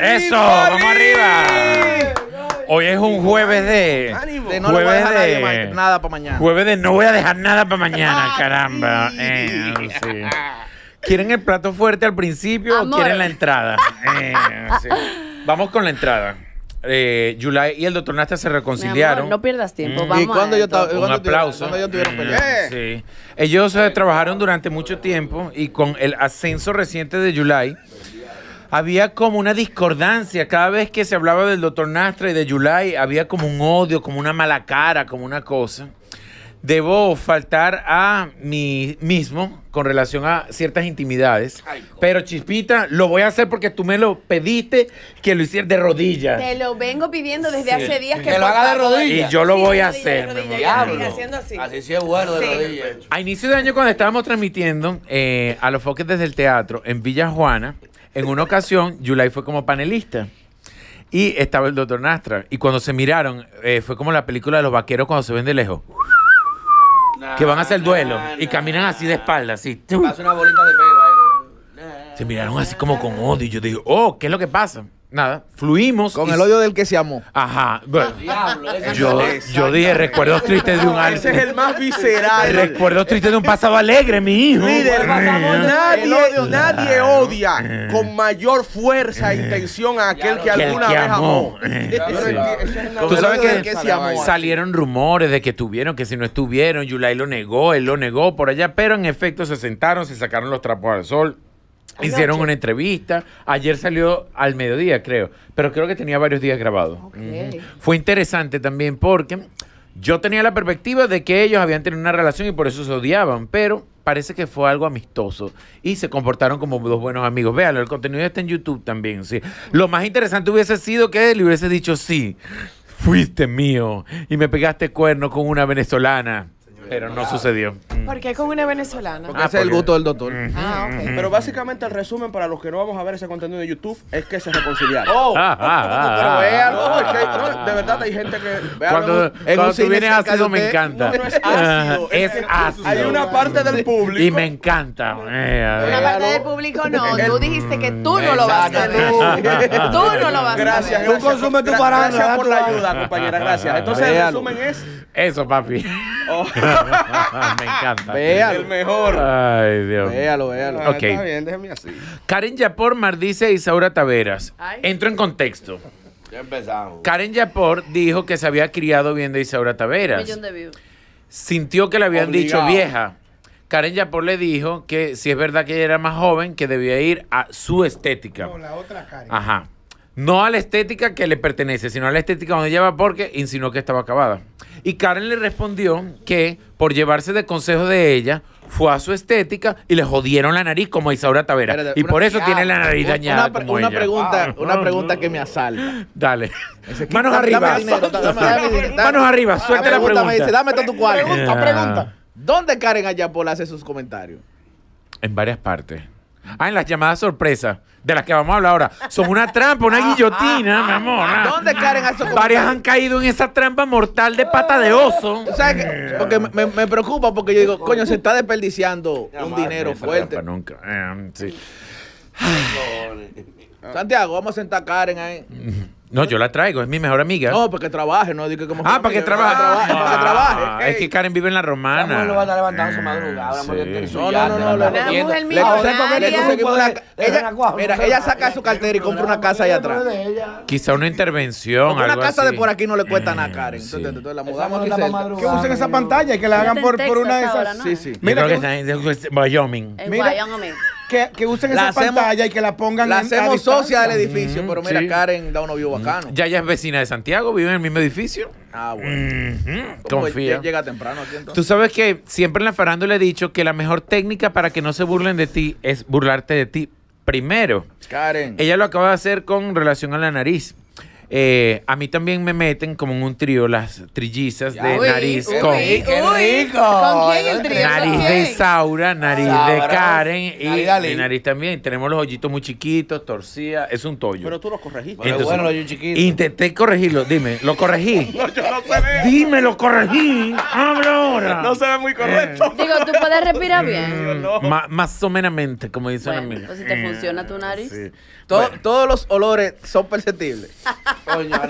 Eso, vamos arriba. Hoy es un jueves de. no le voy a dejar nada para mañana. Jueves de no voy a dejar nada para mañana, caramba. Eh, ¿Quieren el plato fuerte al principio o quieren la entrada? Eh, vamos con la entrada eh, Yulai y el doctor Nastra se reconciliaron. no pierdas tiempo. Mm. Vamos yo Un aplauso. Ellos mm, eh, trabajaron durante mucho tiempo y con el ascenso reciente de Yulai había como una discordancia. Cada vez que se hablaba del doctor Nastra y de Yulai había como un odio, como una mala cara, como una cosa debo faltar a mí mismo con relación a ciertas intimidades. pero Chispita, lo voy a hacer porque tú me lo pediste que lo hiciera de rodillas. Te lo vengo pidiendo desde hace días que, lo haga de rodillas. Y yo lo voy a hacer. Así. así es bueno de rodillas. A inicio de año cuando estábamos transmitiendo eh, a los foques desde el teatro en Villa Juana, en una ocasión Yulai fue como panelista. Y estaba el doctor Nastra. Y cuando se miraron, eh, fue como la película de los vaqueros cuando se ven de lejos que van a hacer duelo y caminan así de espalda, así. una de pelo Se miraron así como con odio y yo dije, oh, ¿qué es lo que pasa? nada, fluimos. Con el odio del que se amó. Ajá. Bueno, ah, yo, yo, dije recuerdos tristes de un Ese es el más visceral. recuerdos tristes de un pasado alegre, mi hijo. nadie, nadie odia eh. con mayor fuerza e eh. intención a aquel que alguna vez amó. Tú sabes que, salieron rumores de que tuvieron, que si no estuvieron, Yulai lo negó, él lo negó por allá, pero en efecto se sentaron, se sacaron los trapos al sol, Hicieron una entrevista. Ayer salió al mediodía, creo. Pero creo que tenía varios días grabados. Fue interesante también porque yo tenía la perspectiva de que ellos habían tenido una relación y por eso se odiaban, pero parece que fue algo amistoso y se comportaron como dos buenos amigos. Véanlo, el contenido está en YouTube también, sí. Lo más interesante hubiese sido que él le hubiese dicho, sí, fuiste mío y me pegaste cuerno con una venezolana. Pero no sucedió. ¿Por qué con una venezolana? Porque ah, es el gusto del doctor. Ah, ok. Pero básicamente el resumen para los que no vamos a ver ese contenido de YouTube es que se reconciliaron. Oh, Ah, ah, ah, ah pero vean, de verdad hay gente que vean, Cuando, en un tú me encanta. No, es ácido, es hay una parte del público. Y me encanta. Eh, una parte del público no. Tú dijiste que tú no lo vas a ver. tú. no lo vas a ver. Gracias, Tú consumes tu Gracias por la ayuda, compañera, gracias. Entonces el resumen es Eso, papi. Oh. Me encanta. El mejor. Ay, Dios. Véalo, véalo. Karen Yapor dice e Isaura Taveras. Entro en contexto. Ya empezamos. Karen Yapor dijo que se había criado viendo a Isaura Taveras. Sintió que le habían dicho vieja. Karen Yapor le dijo que si es verdad que ella era más joven, que debía ir a su estética. la Ajá. No a la estética que le pertenece, sino a la estética donde lleva porque insinuó que estaba acabada. Y Karen le respondió que por llevarse de consejo de ella, fue a su estética y le jodieron la nariz como a Isaura Tavera. y por eso tiene la nariz dañada. Una, pregunta, una pregunta que me asalta. Dale. Manos arriba. Manos arriba, suelta la pregunta. Me dice, dame todo tu cuadro. Pregunta, pregunta. Ah. ¿Dónde Karen Ayapol hace sus comentarios? En varias partes. Ah, en las llamadas sorpresa, de las que vamos a hablar ahora. Son una trampa, una guillotina, mi amor. Ah, ¿Dónde Karen Varias han caído en esa trampa mortal de pata de oso. O sea, porque me, preocupa, porque yo digo, coño, se está desperdiciando un dinero fuerte. nunca. Eh, Santiago, vamos a sentar a Karen ahí. No, yo la traigo, es mi mejor amiga. No, para que trabaje, no digo como Ah, para que, trabaje. Para que trabaje. Ah, para que trabaje. Es que Karen vive en la romana. lo va a estar levantando su mm, no, no, no, no, la, mujer Ella, mira, ella saca su cartera y compra una casa allá atrás. Quizá una intervención, Una casa de por aquí no le cuesta nada, a mm, Karen. Entonces, entonces la mudamos Que usen esa pantalla y que la hagan por una de esas. Sí, sí. Mira que Wyoming. Wyoming que, que usen la esa pantalla y que la pongan la hacemos socia del edificio, mm, pero mira, Karen da un novio mm. bacano. Ya ella es vecina de Santiago, vive en el mismo edificio. Ah, bueno. Mm-hmm. Confía. Llega temprano aquí entonces. Tú sabes que siempre en la le he dicho que la mejor técnica para que no se burlen de ti es burlarte de ti primero. Karen. Ella lo acaba de hacer con relación a la nariz. Eh, a mí también me meten como en un trío las trillizas de nariz con. ¡Qué rico! el trío? Nariz de Isaura, nariz de Karen y, nariz también. Tenemos los hoyitos muy chiquitos, torcida, es un tollo. Pero tú los corregiste. bueno, los chiquitos. Intenté corregirlo, dime, ¿lo corregí? no, Dime, lo corregí. Habla ahora. No se ve muy eh. correcto. Digo, tú puedes respirar bien. más o menos, como dicen una a mí. Pues, si te eh, funciona tu nariz. Sí. Todos los olores son perceptibles. Coño,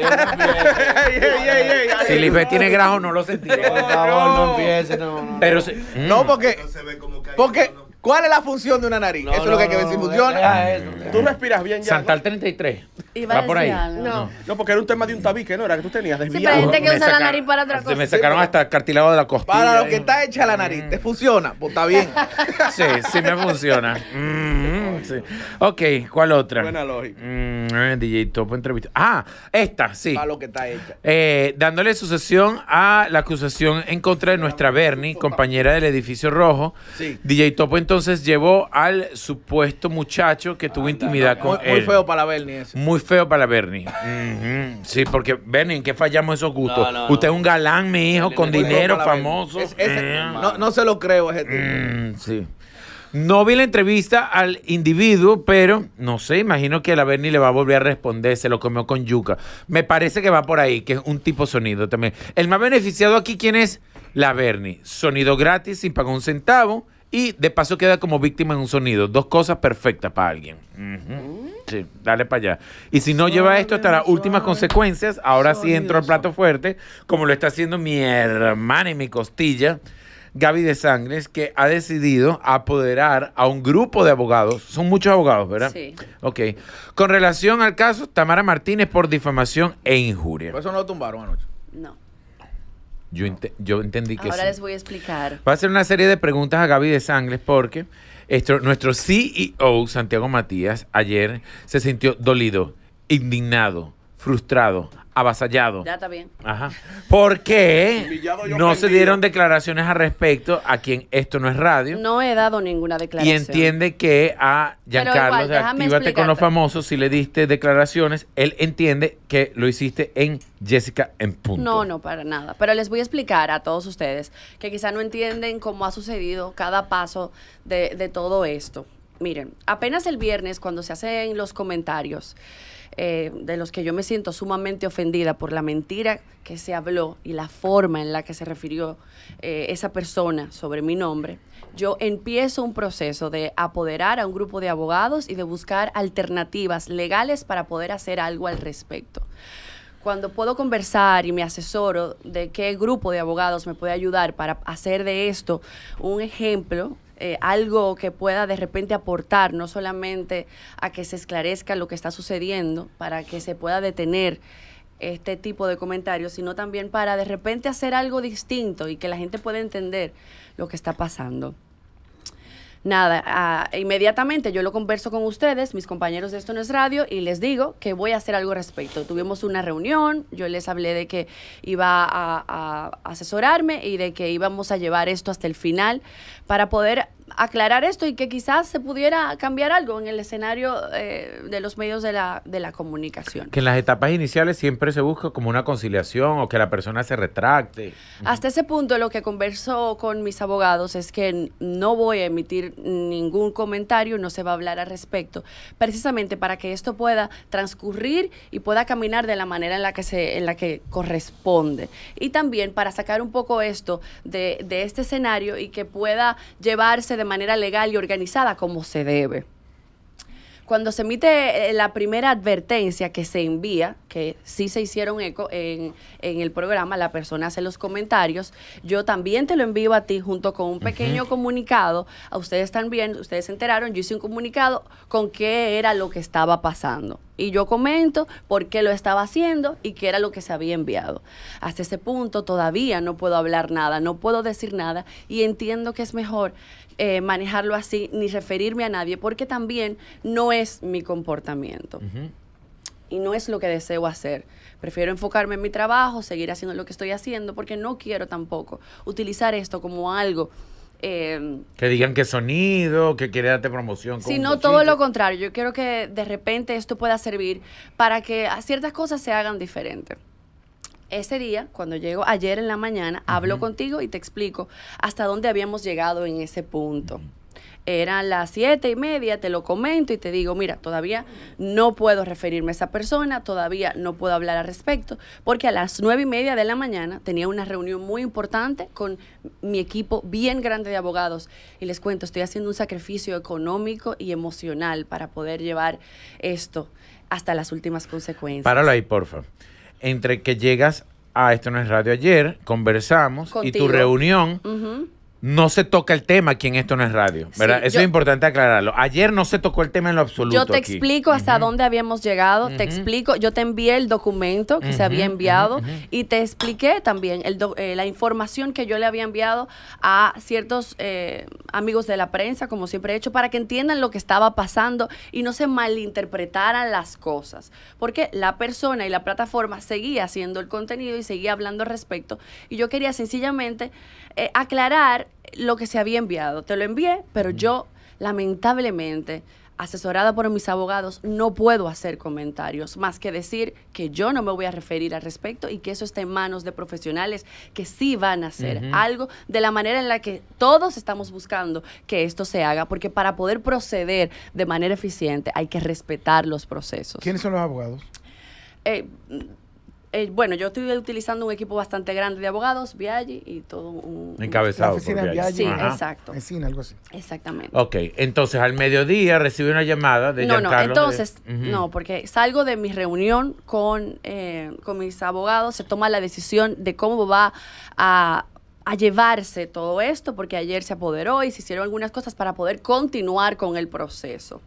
Si Lisbeth tiene grajo, no lo sentiré. Por favor, no, empiece, No, no, Pero no mm. porque. se ve como que porque. ¿Cuál es la función de una nariz? eso es lo que hay que ver si Funciona. Mm. tú respiras bien ya. Santal 33. y Va a por ahí. No. no, porque era un tema de un tabique, ¿no? Era que tú tenías desviado. Sí, gente que me usa la nariz para otra cosa. Se Me sacaron hasta el cartílago de la costilla. Para lo que está hecha la nariz. ¿Te mm. funciona? Pues está bien. sí, sí me funciona. Ok, ¿cuál otra? Buena lógica. Mm, eh, DJ Topo entrevista. Ah, esta, sí. está eh, dándole sucesión a la acusación en contra de nuestra Bernie, compañera del edificio rojo. Sí. DJ Topo entonces llevó al supuesto muchacho que tuvo intimidad con él. Muy feo para la Bernie Muy feo para la Bernie. Sí, porque Bernie, ¿en qué fallamos esos gustos? Usted es un galán, mi hijo, con dinero, famoso. Eh. no, se lo creo, ese tipo. Mm, sí. No vi la entrevista al individuo, pero no sé, imagino que la Bernie le va a volver a responder, se lo comió con yuca. Me parece que va por ahí, que es un tipo sonido también. El más beneficiado aquí, ¿quién es? La Bernie. Sonido gratis, sin pagar un centavo. Y de paso queda como víctima en un sonido. Dos cosas perfectas para alguien. Sí, dale para allá. Y si no lleva esto hasta las últimas consecuencias, ahora sí entro al plato fuerte, como lo está haciendo mi hermana y mi costilla, Gaby de Sangres, que ha decidido apoderar a un grupo de abogados, son muchos abogados, ¿verdad? Sí. Ok. Con relación al caso Tamara Martínez por difamación e injuria. Por eso no lo tumbaron anoche. No. Yo, entendí que Ahora les voy a explicar. Va a hacer una serie de preguntas a Gaby de Sangres porque nuestro CEO, Santiago Matías, ayer se sintió dolido, indignado, frustrado, avasallado. Ya está bien. Ajá. qué no se dieron declaraciones al respecto a quien esto no es radio. No he dado ninguna declaración. Y entiende que a Giancarlo con los famosos, si le diste declaraciones, él entiende que lo hiciste en Jessica en punto. No, no, para nada. Pero les voy a explicar a todos ustedes que quizá no entienden cómo ha sucedido cada paso de, de todo esto. Miren, apenas el viernes cuando se hacen los comentarios, eh, de los que yo me siento sumamente ofendida por la mentira que se habló y la forma en la que se refirió eh, esa persona sobre mi nombre, yo empiezo un proceso de apoderar a un grupo de abogados y de buscar alternativas legales para poder hacer algo al respecto cuando puedo conversar y me asesoro de qué grupo de abogados me puede ayudar para hacer de esto un ejemplo eh, algo que pueda de repente aportar, no solamente a que se esclarezca lo que está sucediendo, para que se pueda detener este tipo de comentarios, sino también para de repente hacer algo distinto y que la gente pueda entender lo que está pasando nada, ah, inmediatamente yo lo converso con ustedes, mis compañeros de Esto No es Radio, y les digo que voy a hacer algo al respecto. Tuvimos una reunión, yo les hablé de que iba a asesorarme y de que íbamos a llevar esto hasta el final para poder aclarar esto y que quizás se pudiera cambiar algo en el escenario eh, de los medios de la, de la comunicación. Que en las etapas iniciales siempre se busca como una conciliación o que la persona se retracte. Hasta ese punto lo que converso con mis abogados es que no voy a emitir ningún comentario, no se va a hablar al respecto, precisamente para que esto pueda transcurrir y pueda caminar de la manera en la que, se, en la que corresponde. Y también para sacar un poco esto de este escenario y que pueda llevarse de manera legal y organizada como se debe. Cuando se emite eh, la primera advertencia que se envía, que sí se hicieron eco en, el programa, la persona hace los comentarios, yo también te lo envío a ti junto con un pequeño comunicado, a ustedes también, ustedes se enteraron, yo hice un comunicado con qué era lo que estaba pasando. Y yo comento por qué lo estaba haciendo y qué era lo que se había enviado. Hasta ese punto todavía no puedo hablar nada, no puedo decir nada y entiendo que es mejor eh, manejarlo así ni referirme a nadie porque también no es mi comportamiento. Y no es lo que deseo hacer. Prefiero enfocarme en mi trabajo, seguir haciendo lo que estoy haciendo, porque no quiero tampoco utilizar esto como algo em, que digan que sonido, que quiere darte promoción. Sino todo lo contrario. Yo quiero que de repente esto pueda servir para que ciertas cosas se hagan diferentes ese día, cuando llego ayer en la mañana, hablo contigo y te explico hasta dónde habíamos llegado en ese punto. Eran las siete y media, te lo comento y te digo, mira, todavía no puedo referirme a esa persona, todavía no puedo hablar al respecto, porque a las nueve y media de la mañana tenía una reunión muy importante con mi equipo bien grande de abogados. Y les cuento, estoy haciendo un sacrificio económico y emocional para poder llevar esto hasta las últimas consecuencias. Páralo ahí, por favor entre que llegas a Esto no es radio ayer, conversamos y tu reunión no se toca el tema aquí en Esto No es Radio, ¿verdad? Eso es importante aclararlo. Ayer no se tocó el tema en lo absoluto. Yo te explico hasta dónde habíamos llegado, te explico, yo te envié el documento que se había enviado y te expliqué también el eh, la información que yo le había enviado a ciertos eh, amigos de la prensa, como siempre he hecho, para que entiendan lo que estaba pasando y no se malinterpretaran las cosas. Porque la persona y la plataforma seguía haciendo el contenido y seguía hablando al respecto. Y yo quería sencillamente eh, aclarar lo que se había enviado. Te lo envié, pero mm. yo lamentablemente asesorada por mis abogados, no puedo hacer comentarios más que decir que yo no me voy a referir al respecto y que eso está en manos de profesionales que sí van a hacer algo de la manera en la que todos estamos buscando que esto se haga, porque para poder proceder de manera eficiente hay que respetar los procesos. ¿Quiénes son los abogados? Eh, eh, bueno, yo estuve utilizando un equipo bastante grande de abogados, Viaggi y todo un... Encabezado Sí, exacto. algo así. Exactamente. Ok, entonces al mediodía recibí una llamada de No, no, entonces, no, porque salgo de mi reunión con, eh, con mis abogados, se toma la decisión de cómo va a llevarse todo esto porque ayer se apoderó y se hicieron algunas cosas para poder continuar con el proceso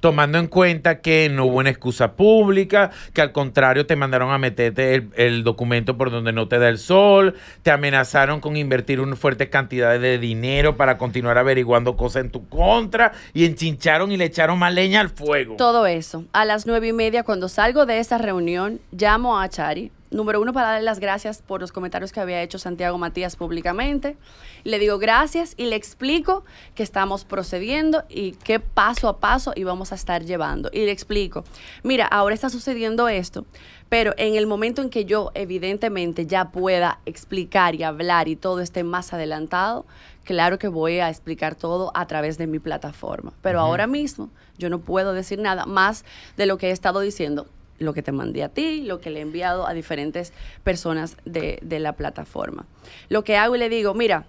tomando en cuenta que no hubo una excusa pública, que al contrario te mandaron a meterte el, documento por donde no te da el sol, te amenazaron con invertir una fuerte cantidades de dinero para continuar averiguando cosas en tu contra y enchincharon y le echaron más leña al fuego. Todo eso. A las nueve y media, cuando salgo de esa reunión, llamo a Chari número uno, para darle las gracias por los comentarios que había hecho Santiago Matías públicamente. Le digo gracias y le explico que estamos procediendo y qué paso a paso íbamos a estar llevando. Y le explico, mira, ahora está sucediendo esto, pero en el momento en que yo evidentemente ya pueda explicar y hablar y todo esté más adelantado, claro que voy a explicar todo a través de mi plataforma. Pero ahora mismo yo no puedo decir nada más de lo que he estado diciendo lo que te mandé a ti, lo que le he enviado a diferentes personas de, de la plataforma. Lo que hago y le digo, mira,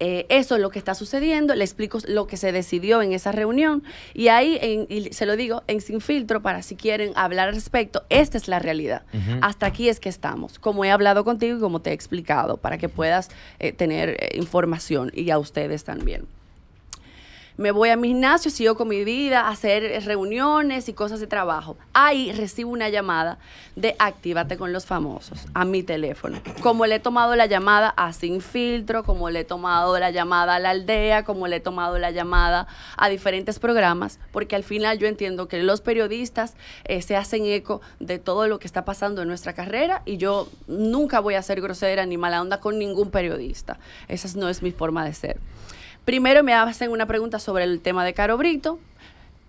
eh, eso es lo que está sucediendo, le explico lo que se decidió en esa reunión y ahí, se lo digo, en sin filtro para si quieren hablar al respecto, esta es la realidad. Hasta aquí es que estamos, como he hablado contigo y como te he explicado, para que puedas eh, tener eh, información y a ustedes también. Me voy a mi gimnasio, sigo con mi vida, hacer reuniones y cosas de trabajo. Ahí recibo una llamada de Actívate con los famosos a mi teléfono. Como le he tomado la llamada a Sin Filtro, como le he tomado la llamada a La Aldea, como le he tomado la llamada a diferentes programas, porque al final yo entiendo que los periodistas eh, se hacen eco de todo lo que está pasando en nuestra carrera y yo nunca voy a ser grosera ni mala onda con ningún periodista. Esa no es mi forma de ser. Primero me hacen una pregunta sobre el tema de Caro Brito.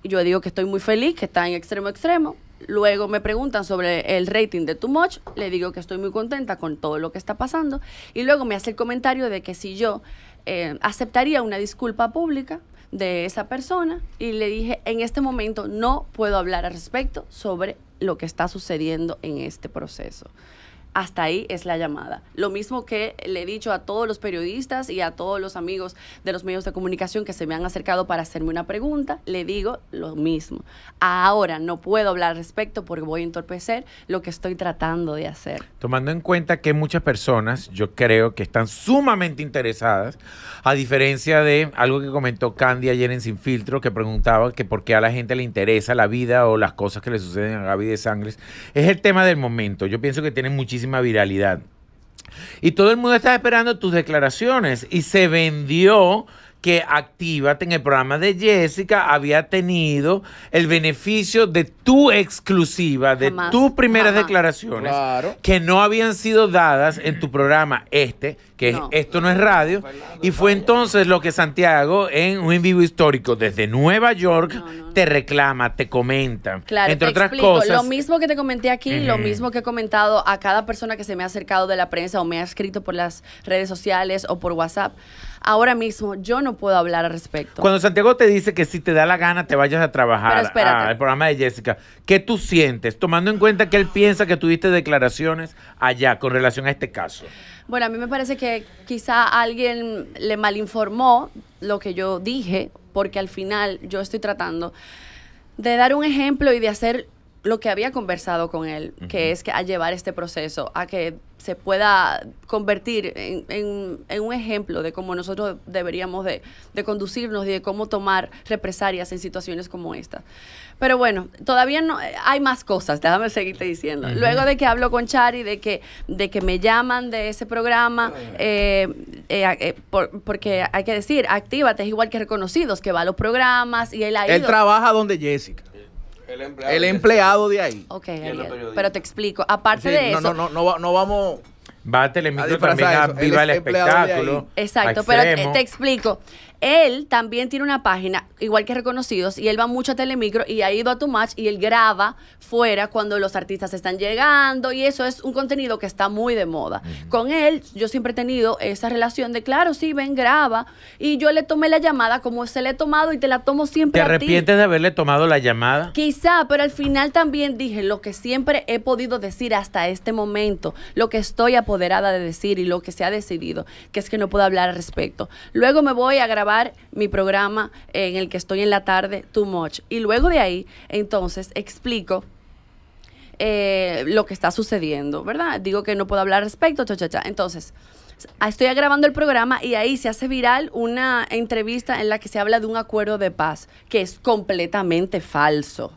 Yo digo que estoy muy feliz, que está en extremo extremo. Luego me preguntan sobre el rating de Too Much, le digo que estoy muy contenta con todo lo que está pasando y luego me hace el comentario de que si yo eh, aceptaría una disculpa pública de esa persona y le dije en este momento no puedo hablar al respecto sobre lo que está sucediendo en este proceso hasta ahí es la llamada. Lo mismo que le he dicho a todos los periodistas y a todos los amigos de los medios de comunicación que se me han acercado para hacerme una pregunta, le digo lo mismo. Ahora no puedo hablar al respecto porque voy a entorpecer lo que estoy tratando de hacer. Tomando en cuenta que muchas personas, yo creo que están sumamente interesadas, a diferencia de algo que comentó Candy ayer en Sin Filtro, que preguntaba que por qué a la gente le interesa la vida o las cosas que le suceden a Gaby de Sangres, es el tema del momento. Yo pienso que tienen muchísimo viralidad. Y todo el mundo está esperando tus declaraciones y se vendió que Actívate en el programa de Jessica había tenido el beneficio de tu exclusiva, de tus primeras declaraciones que no habían sido dadas en tu programa este, que Esto no es radio, y fue entonces lo que Santiago en un vivo histórico desde Nueva York te reclama, te comenta. Claro, entre otras cosas. Lo mismo que te comenté aquí, lo mismo que he comentado a cada persona que se me ha acercado de la prensa o me ha escrito por las redes sociales o por WhatsApp ahora mismo yo no puedo hablar al respecto. Cuando Santiago te dice que si te da la gana te vayas a trabajar ah, el programa de Jessica, ¿qué tú sientes? Tomando en cuenta que él piensa que tuviste declaraciones allá con relación a este caso. Bueno, a mí me parece que quizá alguien le malinformó lo que yo dije, porque al final yo estoy tratando de dar un ejemplo y de hacer lo que había conversado con él, que es que a llevar este proceso a que se pueda convertir en, en, un ejemplo de cómo nosotros deberíamos de, conducirnos y de cómo tomar represalias en situaciones como esta. Pero bueno, todavía no hay más cosas, déjame seguirte diciendo. Luego de que hablo con Chari, de que, de que me llaman de ese programa, ah, eh, eh, eh, porque hay que decir, actívate, es igual que reconocidos, que va a los programas y él ha Él trabaja donde Jessica. El empleado, de ahí. Ok, pero te explico. Aparte de eso. No, no, no, no vamos. Bátele a también a Viva el, espectáculo. Exacto, pero te, explico. Él también tiene una página, igual que reconocidos, y él va mucho a Telemicro y ha ido a Tu Match y él graba fuera cuando los artistas están llegando y eso es un contenido que está muy de moda. Con él yo siempre he tenido esa relación de, claro, sí, ven, graba. Y yo le tomé la llamada como se le he tomado y te la tomo siempre. ¿Te arrepientes de haberle tomado la llamada? Quizá, pero al final también dije lo que siempre he podido decir hasta este momento, lo que estoy apoderada de decir y lo que se ha decidido, que es que no puedo hablar al respecto. Luego me voy a grabar mi programa en el que estoy en la tarde, Too Much. Y luego de ahí, entonces, explico eh, lo que está sucediendo, ¿verdad? Digo que no puedo hablar al respecto, cha, Entonces, ah, estoy grabando el programa y ahí se hace viral una entrevista en la que se habla de un acuerdo de paz, que es completamente falso.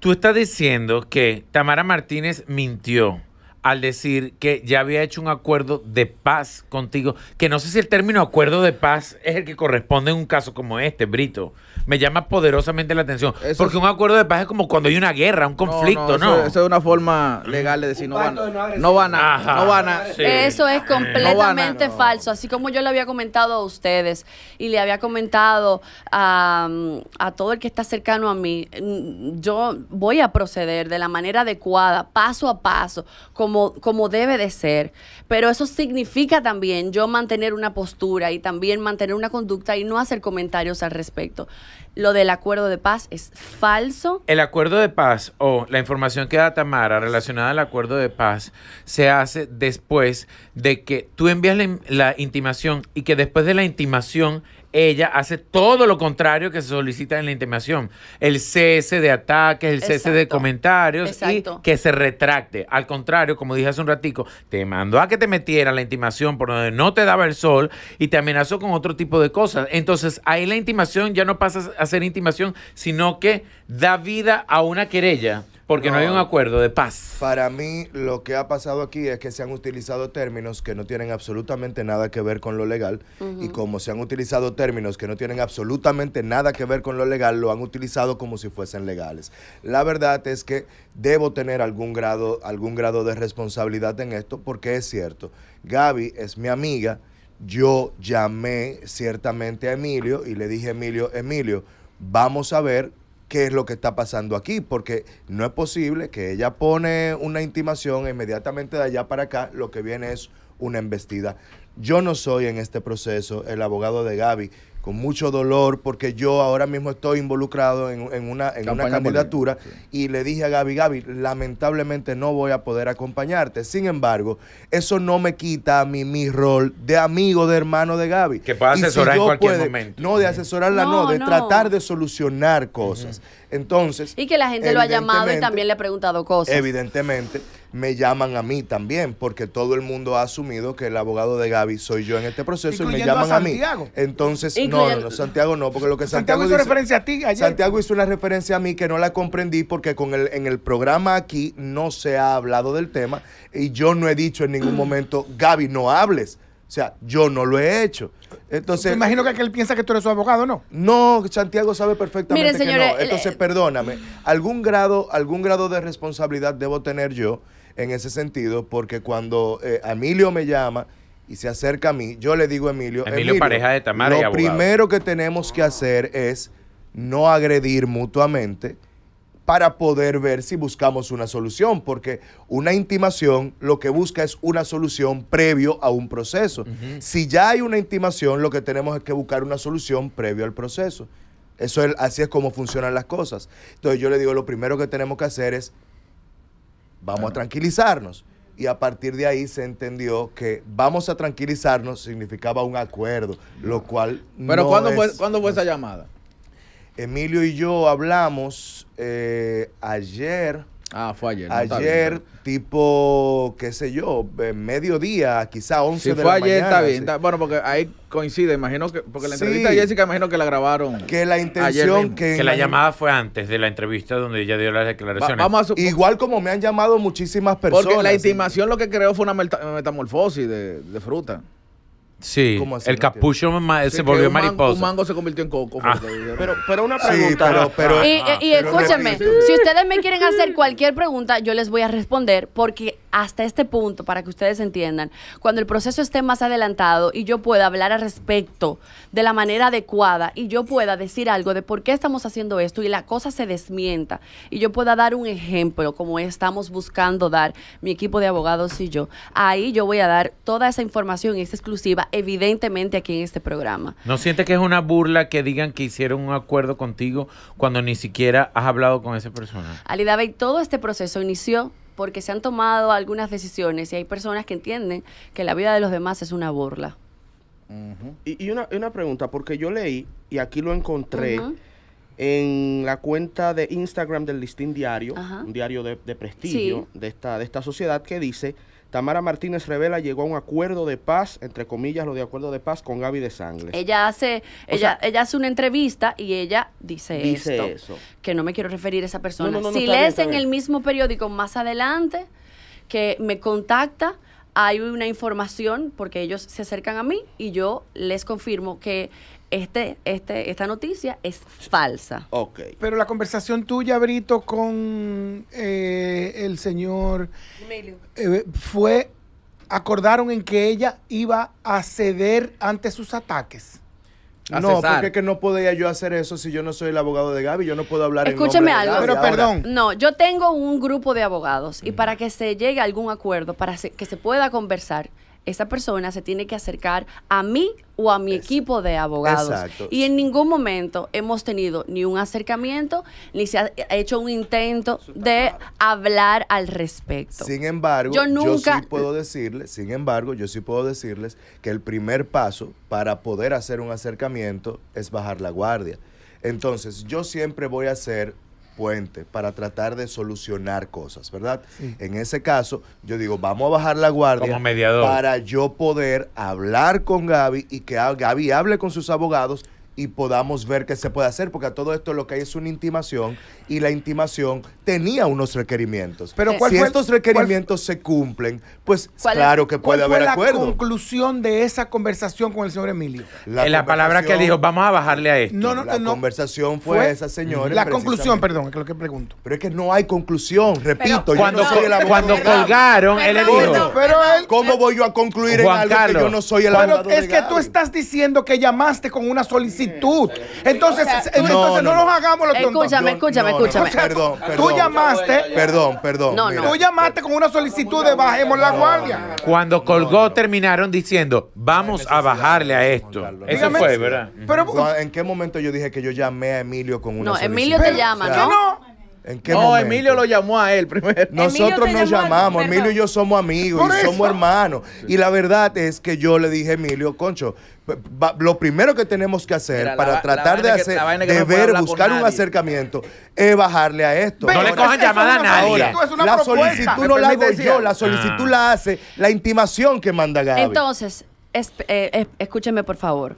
Tú estás diciendo que Tamara Martínez mintió al decir que ya había hecho un acuerdo de paz contigo, que no sé si el término acuerdo de paz es el que corresponde en un caso como este, Brito. Me llama poderosamente la atención. porque un acuerdo de paz es como cuando hay una guerra, un conflicto, ¿no? no, Eso, es una forma legal de decir no van, a, van Eso es eh. completamente falso. Así como yo le había comentado a ustedes y le había comentado a, mm, a todo el que está cercano a mí, mm, yo voy a proceder de la manera adecuada, paso a paso, con como, debe de ser, pero eso significa también yo mantener una postura y también mantener una conducta y no hacer comentarios al respecto. Lo del acuerdo de paz es falso. El acuerdo de paz o la información que da Tamara relacionada al acuerdo de paz se hace después de que tú envías la intimación y que después de la intimación ella hace todo lo contrario que se solicita en la intimación. El cese de ataques, el cese de comentarios y que se retracte. Al contrario, como dije hace un ratico, te mandó a que te metiera la intimación por donde no te daba el sol y te amenazó con otro tipo de cosas. Entonces, ahí la intimación ya no pasa a ser intimación, sino que da vida a una querella porque no, hay un acuerdo de paz. Para mí, lo que ha pasado aquí es que se han utilizado términos que no tienen absolutamente nada que ver con lo legal. Y como se han utilizado términos que no tienen absolutamente nada que ver con lo legal, lo han utilizado como si fuesen legales. La verdad es que debo tener algún grado, algún grado de responsabilidad en esto, porque es cierto. Gaby es mi amiga. Yo llamé ciertamente a Emilio y le dije, Emilio, Emilio, vamos a ver qué es lo que está pasando aquí, porque no es posible que ella pone una intimación e inmediatamente de allá para acá, lo que viene es una embestida. Yo no soy en este proceso el abogado de Gaby con mucho dolor, porque yo ahora mismo estoy involucrado en, una, una candidatura y le dije a Gaby, Gaby, lamentablemente no voy a poder acompañarte. Sin embargo, eso no me quita a mí mi rol de amigo, de hermano de Gaby. Que pueda asesorar en cualquier momento. No, de asesorarla, no, de tratar de solucionar cosas. Entonces. Y que la gente lo ha llamado y también le ha preguntado cosas. Evidentemente me llaman a mí también, porque todo el mundo ha asumido que el abogado de Gaby soy yo en este proceso y me llaman a, mí. Entonces, no, no, no, Santiago no, porque lo que Santiago, Santiago hizo referencia a ti ayer. Santiago hizo una referencia a mí que no la comprendí porque con el, en el programa aquí no se ha hablado del tema y yo no he dicho en ningún momento, Gaby, no hables. O sea, yo no lo he hecho. Entonces, Me imagino que él piensa que tú eres su abogado, ¿no? No, Santiago sabe perfectamente que no. Entonces, eh, perdóname. Algún grado, algún grado de responsabilidad debo tener yo en ese sentido, porque cuando eh, Emilio me llama y se acerca a mí, yo le digo a Emilio, Emilio, pareja de Tamara lo primero que tenemos que hacer es no agredir mutuamente para poder ver si buscamos una solución, porque una intimación lo que busca es una solución previo a un proceso. Si ya hay una intimación, lo que tenemos es que buscar una solución previo al proceso. Eso es, así es como funcionan las cosas. Entonces yo le digo, lo primero que tenemos que hacer es vamos a tranquilizarnos. Y a partir de ahí se entendió que vamos a tranquilizarnos significaba un acuerdo, lo cual... Pero no ¿cuándo, es, fue, ¿cuándo fue esa llamada? Emilio y yo hablamos eh, ayer Ah, fue ayer. ayer, tipo, qué sé yo, eh, mediodía, quizá 11 si fue ayer, está bien. bueno, porque ahí coincide, imagino que. Porque la entrevista de Jessica, imagino que la grabaron. Que la intención que. la llamada fue antes de la entrevista donde ella dio las declaraciones. Igual como me han llamado muchísimas personas. Porque la intimación lo que creó fue una metamorfosis de, de fruta. Sí, el capucho se volvió mariposa. Un mango se convirtió en coco. Ah. Pero, una pregunta. Y, ah, escúchenme, si ustedes me quieren hacer cualquier pregunta, yo les voy a responder porque hasta este punto, para que ustedes entiendan, cuando el proceso esté más adelantado y yo pueda hablar al respecto de la manera adecuada y yo pueda decir algo de por qué estamos haciendo esto y la cosa se desmienta y yo pueda dar un ejemplo como estamos buscando dar mi equipo de abogados y yo, ahí yo voy a dar toda esa información, esa exclusiva evidentemente aquí en este programa. ¿No sientes que es una burla que digan que hicieron un acuerdo contigo cuando ni siquiera has hablado con esa persona? Alidabe, todo este proceso inició porque se han tomado algunas decisiones y hay personas que entienden que la vida de los demás es una burla. y, una, pregunta, porque yo leí y aquí lo encontré. en la cuenta de Instagram del Listín Diario, un diario de, prestigio de, esta, de esta sociedad que dice Tamara Martínez Revela llegó a un acuerdo de paz, entre comillas, lo de acuerdo de paz con Gaby de Sangre. Ella hace, ella, ella hace una entrevista y ella dice, esto, eso. Que no me quiero referir a esa persona. si lees en el mismo periódico más adelante que me contacta, hay una información porque ellos se acercan a mí y yo les confirmo que este, este, esta noticia es falsa. Ok. Pero la conversación tuya, Brito, con eh, el señor Emilio. Eh, fue, acordaron en que ella iba a ceder ante sus ataques. no, porque que no podía yo hacer eso si yo no soy el abogado de Gaby, yo no puedo hablar Escúcheme en algo. Pero perdón. No, yo tengo un grupo de abogados y mm. para que se llegue a algún acuerdo, para que se pueda conversar, esa persona se tiene que acercar a mí o a mi equipo de abogados. Exacto. Y en ningún momento hemos tenido ni un acercamiento, ni se ha hecho un intento de hablar al respecto. Sin embargo, yo nunca yo sí puedo decirles, sin embargo, yo sí puedo decirles que el primer paso para poder hacer un acercamiento es bajar la guardia. Entonces, yo siempre voy a hacer puente para tratar de solucionar cosas, ¿verdad? En ese caso, yo digo, vamos a bajar la guardia para yo poder hablar con Gaby y que Gaby hable con sus abogados y podamos ver qué se puede hacer, porque a todo esto lo que hay es una intimación y la intimación tenía unos requerimientos. Pero si estos requerimientos se cumplen, pues claro que puede cuál haber fue la conclusión de esa conversación con el señor Emilio? La, eh, la palabra que dijo, vamos a bajarle a esto. No, no, la conversación fue, esa señora. La conclusión, perdón, es lo que pregunto. Pero es que no hay conclusión, repito. cuando, cuando colgaron, él le dijo, ¿cómo eh, voy yo a concluir en algo Carlos, que yo no soy el abogado? Es que tú estás diciendo que llamaste con una solicitud entonces, entonces no, nos hagamos los Escúchame, escúchame, escúchame. perdón, Tú llamaste. Perdón, perdón. tú llamaste con una solicitud de bajemos la guardia. Cuando colgó, terminaron diciendo, vamos a bajarle a esto. Eso fue, ¿verdad? Pero, ¿En qué momento yo dije que yo llamé a Emilio con una solicitud? No, Emilio te llama, ¿no? no, Emilio lo llamó a él primero. Nosotros nos llamamos, Emilio y yo somos amigos y somos hermanos. Y la verdad es que yo le dije a Emilio, concho, lo primero que tenemos que hacer para tratar de hacer, de ver, buscar un acercamiento, es bajarle a esto. no le cojan llamada a nadie. la solicitud no la hago yo, la solicitud la hace la intimación que manda Gaby. Entonces, eh, escúcheme por favor.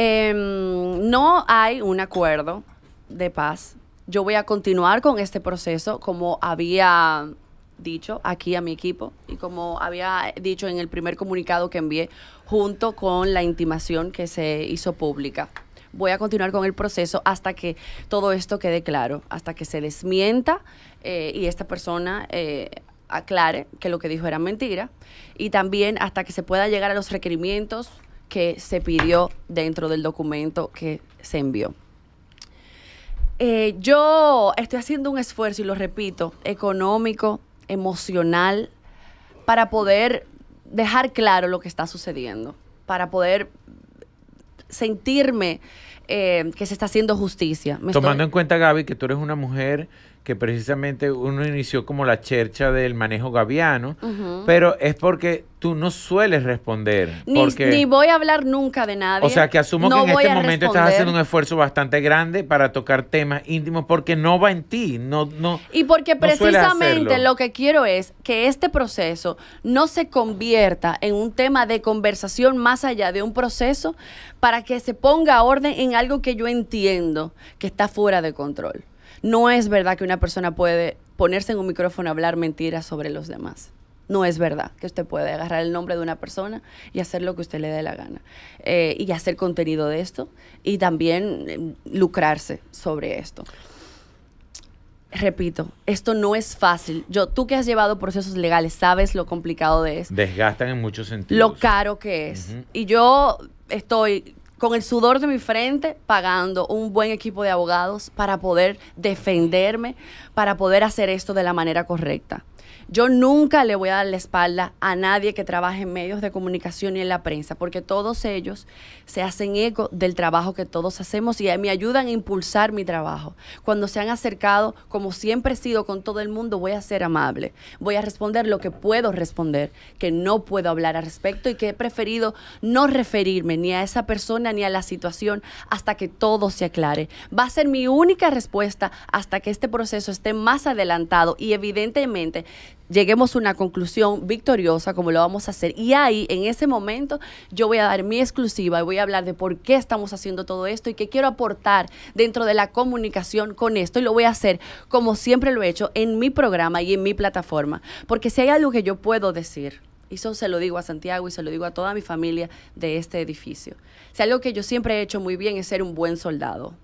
Em, no hay un acuerdo de paz yo voy a continuar con este proceso como había dicho aquí a mi equipo y como había dicho en el primer comunicado que envié junto con la intimación que se hizo pública. Voy a continuar con el proceso hasta que todo esto quede claro, hasta que se desmienta eh, y esta persona... Eh, aclare que lo que dijo era mentira y también hasta que se pueda llegar a los requerimientos que se pidió dentro del documento que se envió. Eh, yo estoy haciendo un esfuerzo, y lo repito, económico, emocional, para poder dejar claro lo que está sucediendo, para poder sentirme eh, que se está haciendo justicia. Tomando en cuenta, Gaby, que tú eres una mujer que precisamente uno inició como la chercha del manejo gaviano, pero es porque tú no sueles responder. Ni, voy a hablar nunca de nada O sea, que asumo que en este momento estás haciendo un esfuerzo bastante grande para tocar temas íntimos porque no va en ti, no no Y porque precisamente lo que quiero es que este proceso no se convierta en un tema de conversación más allá de un proceso para que se ponga orden en algo que yo entiendo que está fuera de control. No es verdad que una persona puede ponerse en un micrófono a hablar mentiras sobre los demás. No es verdad que usted puede agarrar el nombre de una persona y hacer lo que usted le dé la gana. Eh, y hacer contenido de esto y también em, lucrarse sobre esto. Repito, esto no es fácil. Yo, tú que has llevado procesos legales, sabes lo complicado de esto. Desgastan en muchos sentidos. Lo caro que es. Y yo estoy con el sudor de mi frente, pagando un buen equipo de abogados para poder defenderme, para poder hacer esto de la manera correcta. Yo nunca le voy a dar la espalda a nadie que trabaje en medios de comunicación y en la prensa, porque todos ellos se hacen eco del trabajo que todos hacemos y me ayudan a impulsar mi trabajo. Cuando se han acercado, como siempre he sido con todo el mundo, voy a ser amable, voy a responder lo que puedo responder, que no puedo hablar al respecto y que he preferido no referirme ni a esa persona ni a la situación hasta que todo se aclare. Va a ser mi única respuesta hasta que este proceso esté más adelantado y evidentemente lleguemos a una conclusión victoriosa como lo vamos a hacer. Y ahí, en ese momento, yo voy a dar mi exclusiva y voy a hablar de por qué estamos haciendo todo esto y qué quiero aportar dentro de la comunicación con esto. Y lo voy a hacer como siempre lo he hecho en mi programa y en mi plataforma. Porque si hay algo que yo puedo decir, y eso se lo digo a Santiago y se lo digo a toda mi familia de este edificio, si algo que yo siempre he hecho muy bien es ser un buen soldado.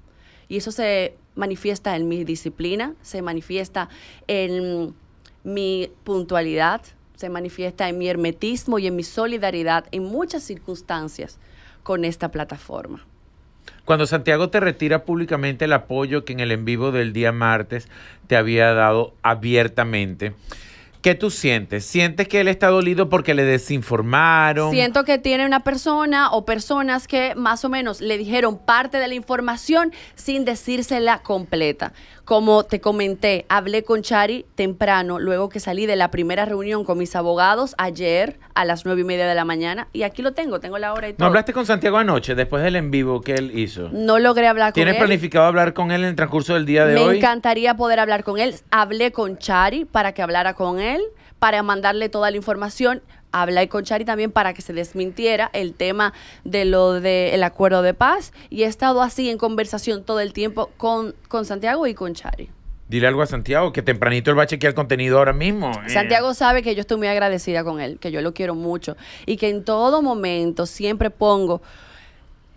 Y eso se manifiesta en mi disciplina, se manifiesta en mi puntualidad, se manifiesta en mi hermetismo y en mi solidaridad en muchas circunstancias con esta plataforma. Cuando Santiago te retira públicamente el apoyo que en el en vivo del día martes te había dado abiertamente, ¿Qué tú sientes? ¿Sientes que él está dolido porque le desinformaron? Siento que tiene una persona o personas que más o menos le dijeron parte de la información sin decírsela completa. Como te comenté, hablé con Chari temprano, luego que salí de la primera reunión con mis abogados ayer a las nueve y media de la mañana. Y aquí lo tengo, tengo la hora y todo. ¿No hablaste con Santiago anoche después del en vivo que él hizo? No logré hablar con él. ¿Tienes planificado hablar con él en el transcurso del día de hoy? Me encantaría poder hablar con él. Hablé con Chari para que hablara con él para mandarle toda la información. y con Chari también para que se desmintiera el tema de lo del acuerdo de paz y he estado así en conversación todo el tiempo con, con Santiago y con Chari. Dile algo a Santiago, que tempranito él va a chequear el contenido ahora mismo. Eh, Santiago sabe que yo estoy muy agradecida con él, que yo lo quiero mucho y que en todo momento siempre pongo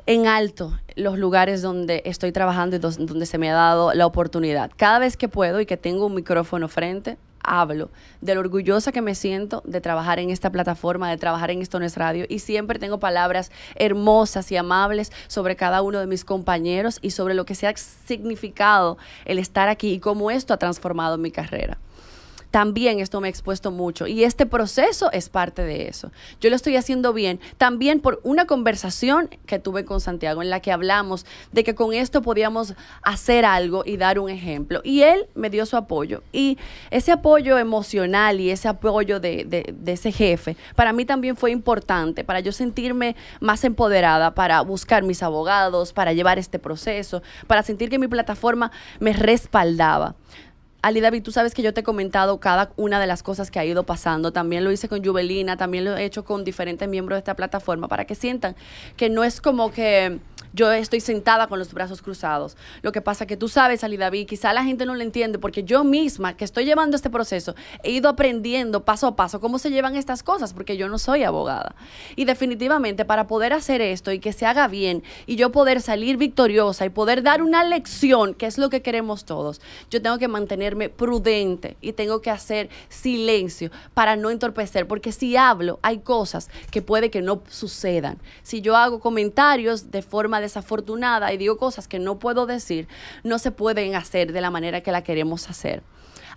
en alto los lugares donde estoy trabajando y donde se me ha dado la oportunidad. Cada vez que puedo y que tengo un micrófono frente, hablo de lo orgullosa que me siento de trabajar en esta plataforma, de trabajar en esto radio y siempre tengo palabras hermosas y amables sobre cada uno de mis compañeros y sobre lo que se ha significado el estar aquí y cómo esto ha transformado mi carrera también esto me ha expuesto mucho y este proceso es parte de eso. Yo lo estoy haciendo bien también por una conversación que tuve con Santiago en la que hablamos de que con esto podíamos hacer algo y dar un ejemplo. Y él me dio su apoyo y ese apoyo emocional y ese apoyo de, ese jefe para mí también fue importante, para yo sentirme más empoderada, para buscar mis abogados, para llevar este proceso, para sentir que mi plataforma me respaldaba. Ali David, tú sabes que yo te he comentado cada una de las cosas que ha ido pasando. También lo hice con Jubelina, también lo he hecho con diferentes miembros de esta plataforma para que sientan que no es como que yo estoy sentada con los brazos cruzados. Lo que pasa que tú sabes, Ali David, quizá la gente no lo entiende porque yo misma que estoy llevando este proceso he ido aprendiendo paso a paso cómo se llevan estas cosas porque yo no soy abogada. Y definitivamente para poder hacer esto y que se haga bien y yo poder salir victoriosa y poder dar una lección, que es lo que queremos todos, yo tengo que mantenerme prudente y tengo que hacer silencio para no entorpecer porque si hablo hay cosas que puede que no sucedan. Si yo hago comentarios de forma desafortunada y digo cosas que no puedo decir, no se pueden hacer de la manera que la queremos hacer.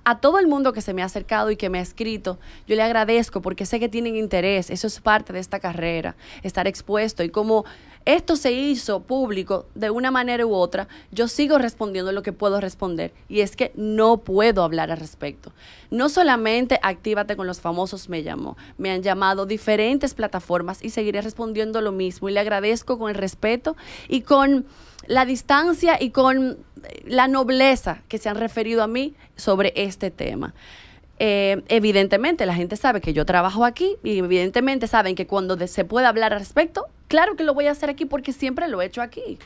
A todo el mundo que se me ha acercado y que me ha escrito, yo le agradezco porque sé que tienen interés, eso es parte de esta carrera, estar expuesto y como esto se hizo público de una manera u otra. Yo sigo respondiendo lo que puedo responder y es que no puedo hablar al respecto. No solamente Actívate con los famosos me llamó, me han llamado diferentes plataformas y seguiré respondiendo lo mismo y le agradezco con el respeto y con la distancia y con la nobleza que se han referido a mí sobre este tema. Eh, evidentemente la gente sabe que yo trabajo aquí y evidentemente saben que cuando se pueda hablar al respecto, claro que lo voy a hacer aquí porque siempre lo he hecho aquí.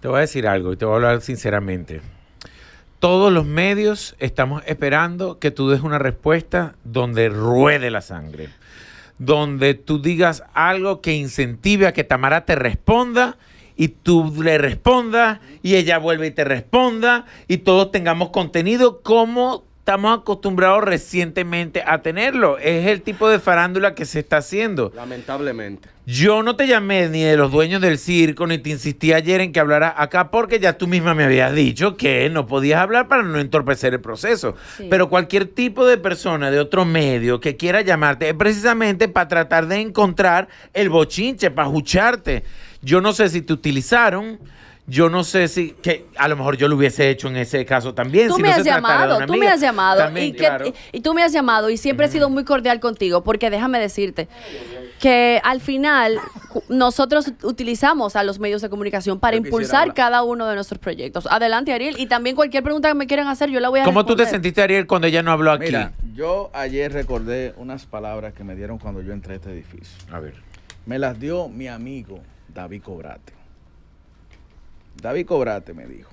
Te voy a decir algo y te voy a hablar sinceramente. Todos los medios estamos esperando que tú des una respuesta donde ruede la sangre, donde tú digas algo que incentive a que Tamara te responda y tú le respondas y ella vuelve y te responda y todos tengamos contenido como estamos acostumbrados recientemente a tenerlo. Es el tipo de farándula que se está haciendo. Lamentablemente. Yo no te llamé ni de los dueños del circo, ni te insistí ayer en que hablara acá, porque ya tú misma me habías dicho que no podías hablar para no entorpecer el proceso. Pero cualquier tipo de persona de otro medio que quiera llamarte es precisamente para tratar de encontrar el bochinche, para jucharte. Yo no sé si te utilizaron yo no sé si, que a lo mejor yo lo hubiese hecho en ese caso también. Tú me has llamado, tú me has llamado. y, tú me has llamado y siempre he sido muy cordial contigo, porque déjame decirte que al final nosotros utilizamos a los medios de comunicación para impulsar cada uno de nuestros proyectos. Adelante, Ariel, y también cualquier pregunta que me quieran hacer, yo la voy a ¿Cómo tú te sentiste, Ariel, cuando ella no habló aquí? Mira, yo ayer recordé unas palabras que me dieron cuando yo entré a este edificio. A ver. Me las dio mi amigo David Cobrate. David Cobrate me dijo,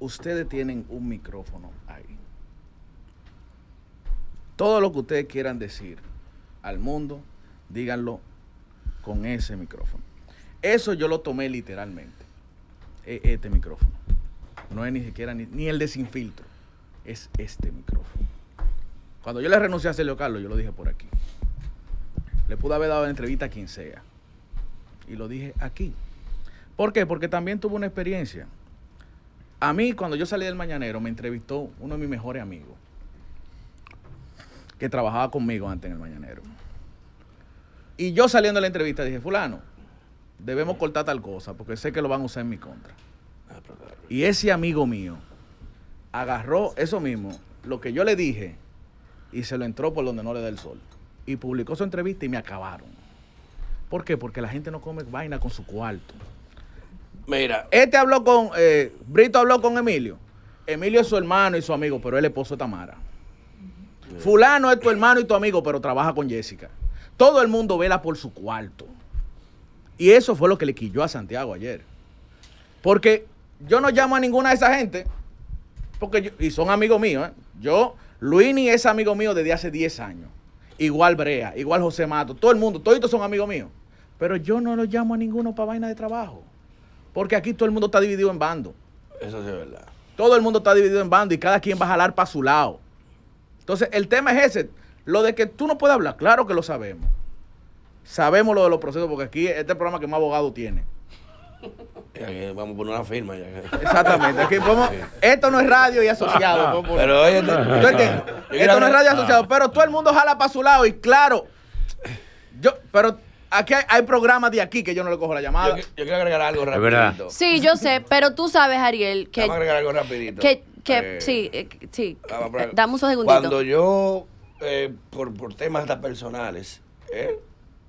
ustedes tienen un micrófono ahí. Todo lo que ustedes quieran decir al mundo, díganlo con ese micrófono. Eso yo lo tomé literalmente. E-, este micrófono. No es ni siquiera ni, el de Es este micrófono. Cuando yo le renuncié a Celio Carlos, yo lo dije por aquí. Le pude haber dado la entrevista a quien sea. Y lo dije aquí. ¿Por qué? Porque también tuvo una experiencia. A mí, cuando yo salí del Mañanero, me entrevistó uno de mis mejores amigos, que trabajaba conmigo antes en el Mañanero. Y yo saliendo de la entrevista dije, fulano, debemos cortar tal cosa, porque sé que lo van a usar en mi contra. Ah, y ese amigo mío agarró eso mismo, lo que yo le dije, y se lo entró por donde no le da el sol. Y publicó su entrevista y me acabaron. ¿Por qué? Porque la gente no come vaina con su cuarto. Mira, este habló con, eh, Brito habló con Emilio. Emilio es su hermano y su amigo, pero el esposo de Tamara. Fulano es tu hermano y tu amigo, pero trabaja con Jessica. Todo el mundo vela por su cuarto. Y eso fue lo que le quilló a Santiago ayer. Porque yo no llamo a ninguna de esa gente, porque y son amigos míos. ¿eh? Yo, Luini es amigo mío desde hace 10 años. Igual Brea, igual José Mato, todo el mundo, todos son amigos míos. Pero yo no los llamo a ninguno para vaina de trabajo. Porque aquí todo el mundo está dividido en bando. Eso sí es verdad. Todo el mundo está dividido en bando y cada quien va a jalar para su lado. Entonces, el tema es ese. Lo de que tú no puedes hablar, claro que lo sabemos. Sabemos lo de los procesos, porque aquí este es el programa que más abogado tiene. vamos a poner una firma. Exactamente. esto no es radio y asociado. pero oye, esto, no es radio asociado, ah. pero todo el mundo jala para su lado y claro. Yo, pero aquí hay, programas de aquí que yo no le cojo la llamada. Yo, quiero agregar algo rapidito. ¿verdad? Sí, yo sé, pero tú sabes, Ariel, que... Vamos a agregar algo rapidito. Que, que eh, sí, eh, sí. Ah, eh, dame un segundito. Cuando yo, eh, por, por temas hasta personales,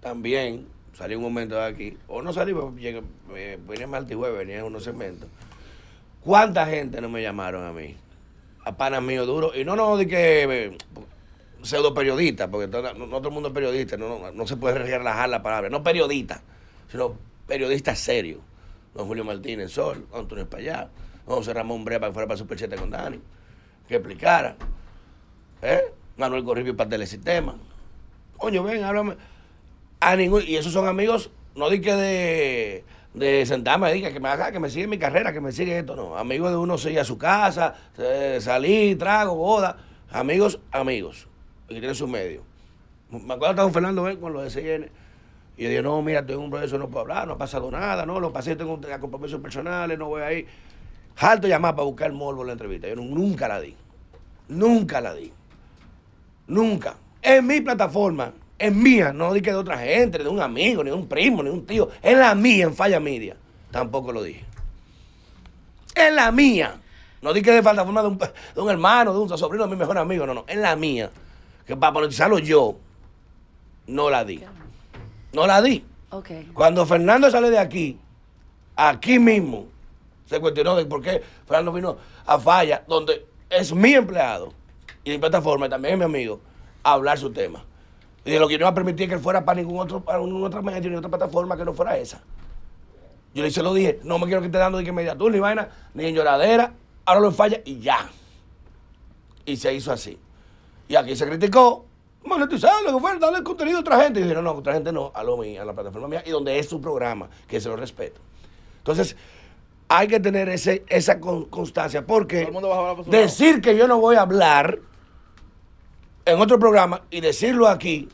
también salí un momento de aquí, o no salí, porque venía jueves, venía unos segmentos. ¿Cuánta gente no me llamaron a mí? a panas mío duro. Y no, no, de que pseudo periodista, porque no, todo el mundo es periodista, no, se puede relajar la palabra, no periodista, sino periodista serio, Don Julio Martínez Sol, Antonio Espallá, José Ramón Brea para que fuera para Superchete con Dani, que explicara. ¿Eh? Manuel parte para Sistema, Coño, ven, háblame. A ningún, y esos son amigos, no di que de, de sentarme, diga que me haga, que me sigue mi carrera, que me sigue esto, no. Amigos de uno se a su casa, eh, salir, trago, boda. Amigos, amigos y tiene su medio. Me acuerdo que estaba Fernando con los SN. Y yo dije, no, mira, estoy en un proceso, no puedo hablar, no ha pasado nada, no, los pasé, tengo compromisos personales, no voy a ir Harto llamar para buscar el morbo en la entrevista. Yo nunca la di. Nunca la di. Nunca. En mi plataforma, en mía, no di que de otra gente, de un amigo, ni de un primo, ni de un tío. En la mía, en Falla Media. Tampoco lo dije. En la mía. No di que de plataforma de un, de un hermano, de un sobrino, de mi mejor amigo, no, no. es la mía que para politizarlo yo no la di. No la di. Cuando Fernando sale de aquí, aquí mismo, se cuestionó de por qué Fernando vino a Falla, donde es mi empleado y de plataforma, también es mi amigo, a hablar su tema. Y de lo que yo no iba a permitir que él fuera para ningún otro, para una otra medio, ni otra plataforma que no fuera esa. Yo le hice lo dije, no me quiero que esté dando de que media tú, ni vaina, ni en lloradera, ahora lo falla y ya. Y se hizo así. Y aquí se criticó, monetizar lo que fuera, darle contenido a otra gente. Y dijeron, no, otra gente no, a lo mío, a la plataforma mía, y donde es su programa, que se lo respeto. Entonces, hay que tener ese, esa constancia, porque decir que yo no voy a hablar en otro programa y decirlo aquí,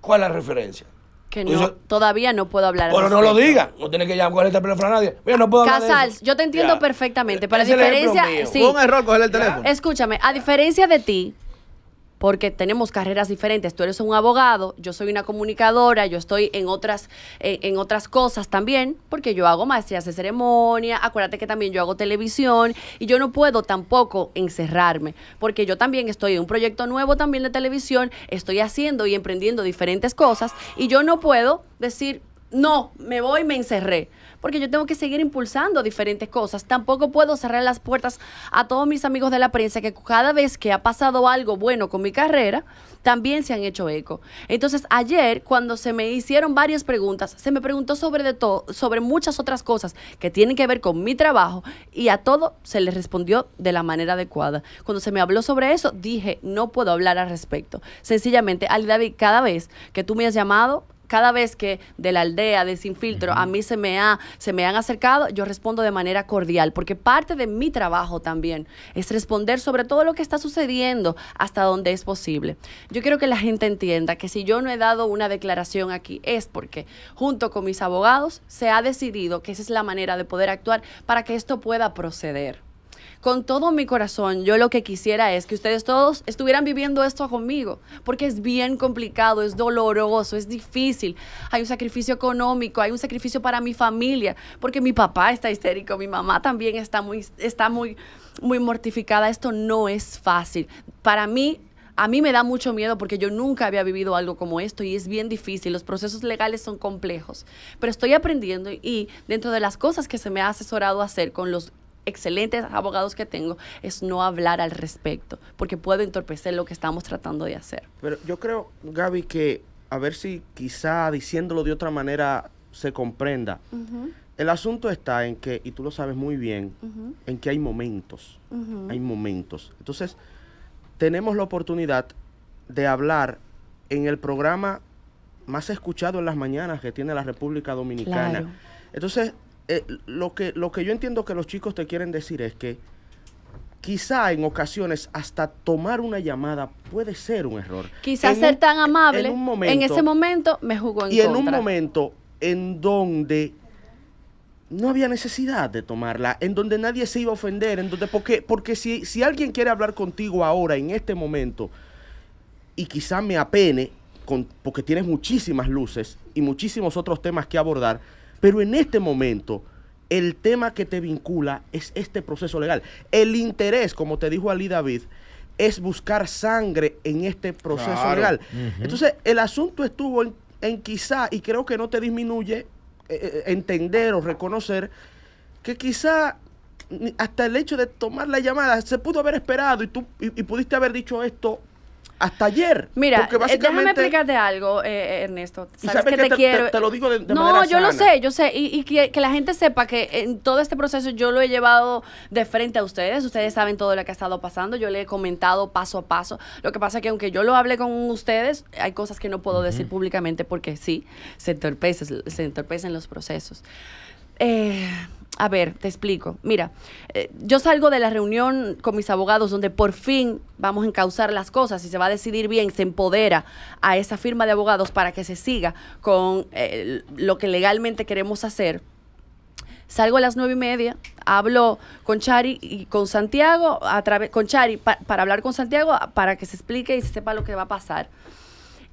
¿cuál es la referencia? Que pues no, todavía no puedo hablar. Pero no lo diga. No tienes que llamar coger el teléfono a nadie. Mira, no puedo Casals, yo te entiendo perfectamente. Eh, pero a diferencia. Sí. un error coger el teléfono. Escúchame, a diferencia de ti, porque tenemos carreras diferentes. Tú eres un abogado, yo soy una comunicadora, yo estoy en otras, eh, en, otras cosas también, porque yo hago maestrías de ceremonia, acuérdate que también yo hago televisión y yo no puedo tampoco encerrarme, porque yo también estoy en un proyecto nuevo también de televisión, estoy haciendo y emprendiendo diferentes cosas y yo no puedo decir, no, me voy, me encerré porque yo tengo que seguir impulsando diferentes cosas. Tampoco puedo cerrar las puertas a todos mis amigos de la prensa que cada vez que ha pasado algo bueno con mi carrera, también se han hecho eco. Entonces, ayer, cuando se me hicieron varias preguntas, se me preguntó sobre de todo, sobre muchas otras cosas que tienen que ver con mi trabajo y a todo se les respondió de la manera adecuada. Cuando se me habló sobre eso, dije, no puedo hablar al respecto. Sencillamente, Ali David, cada vez que tú me has llamado, cada vez que de la aldea, de Sin Filtro, a mí se me, ha, se me han acercado, yo respondo de manera cordial, porque parte de mi trabajo también es responder sobre todo lo que está sucediendo hasta donde es posible. Yo quiero que la gente entienda que si yo no he dado una declaración aquí es porque junto con mis abogados se ha decidido que esa es la manera de poder actuar para que esto pueda proceder. Con todo mi corazón, yo lo que quisiera es que ustedes todos estuvieran viviendo esto conmigo, porque es bien complicado, es doloroso, es difícil. Hay un sacrificio económico, hay un sacrificio para mi familia, porque mi papá está histérico, mi mamá también está muy, está muy, muy mortificada. Esto no es fácil. Para mí a mí me da mucho miedo porque yo nunca había vivido algo como esto y es bien difícil. Los procesos legales son complejos, pero estoy aprendiendo y dentro de las cosas que se me ha asesorado hacer con los excelentes abogados que tengo es no hablar al respecto, porque puedo entorpecer lo que estamos tratando de hacer. Pero yo creo, Gaby, que a ver si quizá diciéndolo de otra manera se comprenda. El asunto está en que, y tú lo sabes muy bien, en que hay momentos, hay momentos. Entonces, tenemos la oportunidad de hablar en el programa más escuchado en las mañanas que tiene la República Dominicana. Entonces, eh, lo, que, lo que yo entiendo que los chicos te quieren decir es que quizá en ocasiones hasta tomar una llamada puede ser un error. Quizá ser tan amable en, ese momento me jugó en y contra. Y en un momento en donde no había necesidad de tomarla, en donde nadie se iba a ofender, en donde porque porque si si alguien quiere hablar contigo ahora en este momento y quizá me apene con, porque tienes muchísimas luces y muchísimos otros temas que abordar, pero en este momento, el tema que te vincula es este proceso legal. El interés, como te dijo Ali David, es buscar sangre en este proceso legal. Entonces, el asunto estuvo en, quizá, y creo que no te disminuye eh, eh, entender o reconocer, que quizá hasta el hecho de tomar la llamada se pudo haber esperado y tú y pudiste haber dicho esto hasta ayer. Mira, eh, déjame explicarte algo, eh, eh, Ernesto. Sabes, sabes que, te, quiero. Te, lo digo de, de no, yo lo sé, yo sé. Y, que, la gente sepa que en todo este proceso yo lo he llevado de frente a ustedes. Ustedes saben todo lo que ha estado pasando. Yo le he comentado paso a paso. Lo que pasa es que aunque yo lo hable con ustedes, hay cosas que no puedo decir públicamente porque sí, se entorpecen, se entorpecen los procesos. Eh a ver, te explico. Mira, eh, yo salgo de la reunión con mis abogados donde por fin vamos a encauzar las cosas y se va a decidir bien, se empodera a esa firma de abogados para que se siga con eh, lo que legalmente queremos hacer. Salgo a las nueve y media, hablo con Chari y con Santiago, a con Chari para hablar con Santiago para que se explique y se sepa lo que va a pasar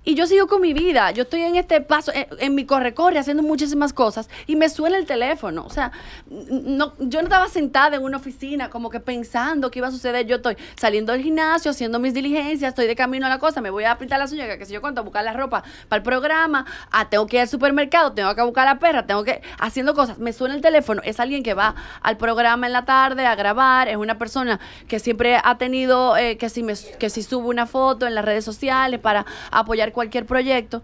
y yo sigo con mi vida. Yo estoy en este paso, en, mi corre-corre, haciendo muchísimas cosas y me suena el teléfono. O sea, no, yo no estaba sentada en una oficina como que pensando qué iba a suceder. Yo estoy saliendo del gimnasio, haciendo mis diligencias, estoy de camino a la cosa, me voy a pintar las uñas, que sé yo cuánto, a buscar la ropa para el programa, ah, tengo que ir al supermercado, tengo que buscar a la perra, tengo que, haciendo cosas. Me suena el teléfono, es alguien que va al programa en la tarde a grabar, es una persona que siempre ha tenido, eh, que, si me, que si subo una foto en las redes sociales para apoyar cualquier proyecto.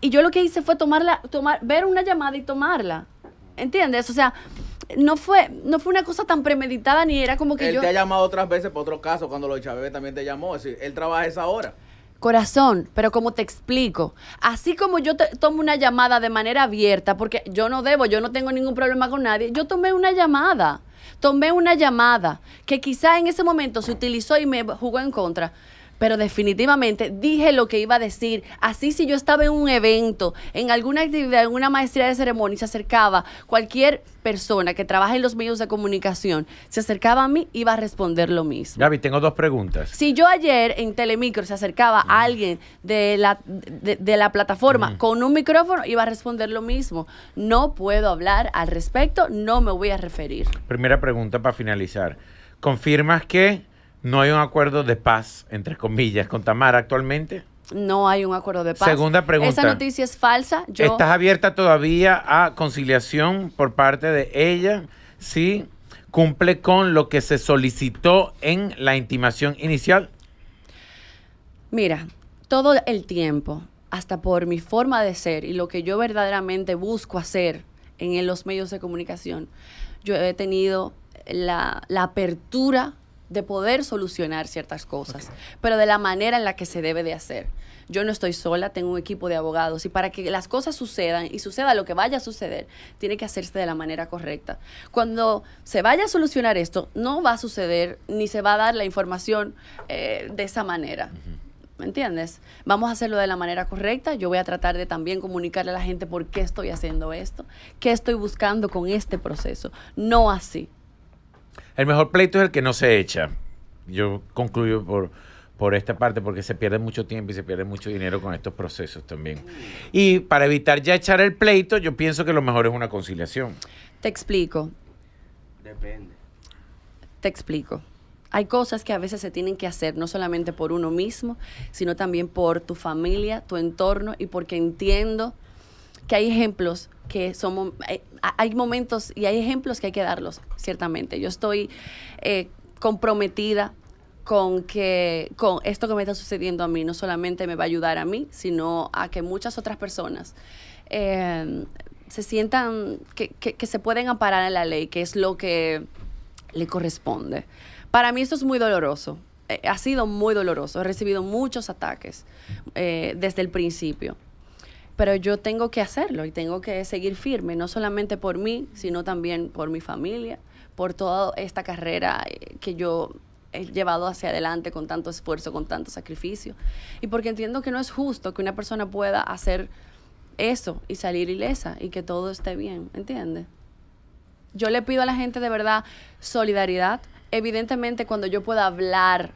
Y yo lo que hice fue tomarla, tomar, ver una llamada y tomarla. ¿Entiendes? O sea, no fue, no fue una cosa tan premeditada ni era como que yo. Él te ha llamado otras veces por otro caso, cuando lo de también te llamó. Es decir, él trabaja esa hora. Corazón, pero como te explico, así como yo tomo una llamada de manera abierta, porque yo no debo, yo no tengo ningún problema con nadie, yo tomé una llamada, tomé una llamada que quizá en ese momento se utilizó y me jugó en contra. Pero definitivamente dije lo que iba a decir. Así si yo estaba en un evento, en alguna actividad, en una maestría de ceremonia, se acercaba cualquier persona que trabaja en los medios de comunicación, se acercaba a mí, iba a responder lo mismo. Gaby, tengo dos preguntas. Si yo ayer en Telemicro se acercaba a alguien de la, de, la plataforma con un micrófono, iba a responder lo mismo. No puedo hablar al respecto, no me voy a referir. Primera pregunta para finalizar. ¿Confirmas que no hay un acuerdo de paz, entre comillas, con Tamara actualmente. No hay un acuerdo de paz. Segunda pregunta. Esa noticia es falsa. ¿Estás abierta todavía a conciliación por parte de ella? Sí cumple con lo que se solicitó en la intimación inicial? Mira, todo el tiempo, hasta por mi forma de ser y lo que yo verdaderamente busco hacer en los medios de comunicación, yo he tenido la, la apertura de poder solucionar ciertas cosas, pero de la manera en la que se debe de hacer. Yo no estoy sola, tengo un equipo de abogados y para que las cosas sucedan y suceda lo que vaya a suceder, tiene que hacerse de la manera correcta. Cuando se vaya a solucionar esto, no va a suceder ni se va a dar la información eh, de esa manera. ¿me entiendes? Vamos a hacerlo de la manera correcta. Yo voy a tratar de también comunicarle a la gente por qué estoy haciendo esto, qué estoy buscando con este proceso. No así. El mejor pleito es el que no se echa. Yo concluyo por, por esta parte porque se pierde mucho tiempo y se pierde mucho dinero con estos procesos también. Y para evitar ya echar el pleito, yo pienso que lo mejor es una conciliación. Te explico. Depende. Te explico. Hay cosas que a veces se tienen que hacer, no solamente por uno mismo, sino también por tu familia, tu entorno y porque entiendo que hay ejemplos que somos, eh, hay, momentos y hay ejemplos que hay que darlos, ciertamente. Yo estoy eh, comprometida con que con esto que me está sucediendo a mí no solamente me va a ayudar a mí, sino a que muchas otras personas em, se sientan que, se pueden amparar en la ley, que es lo que le corresponde. Para mí esto es muy doloroso. Eh, ha sido muy doloroso. He recibido muchos ataques desde el principio pero yo tengo que hacerlo y tengo que seguir firme, no solamente por mí, sino también por mi familia, por toda esta carrera eh, que yo he llevado hacia adelante con tanto esfuerzo, con tanto sacrificio. Y porque entiendo que no es justo que una persona pueda hacer eso y salir ilesa y que todo esté bien, ¿entiendes? Yo le pido a la gente de verdad solidaridad. Evidentemente cuando yo pueda hablar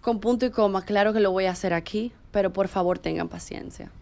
con punto y coma, claro que lo voy a hacer aquí, pero por favor tengan paciencia.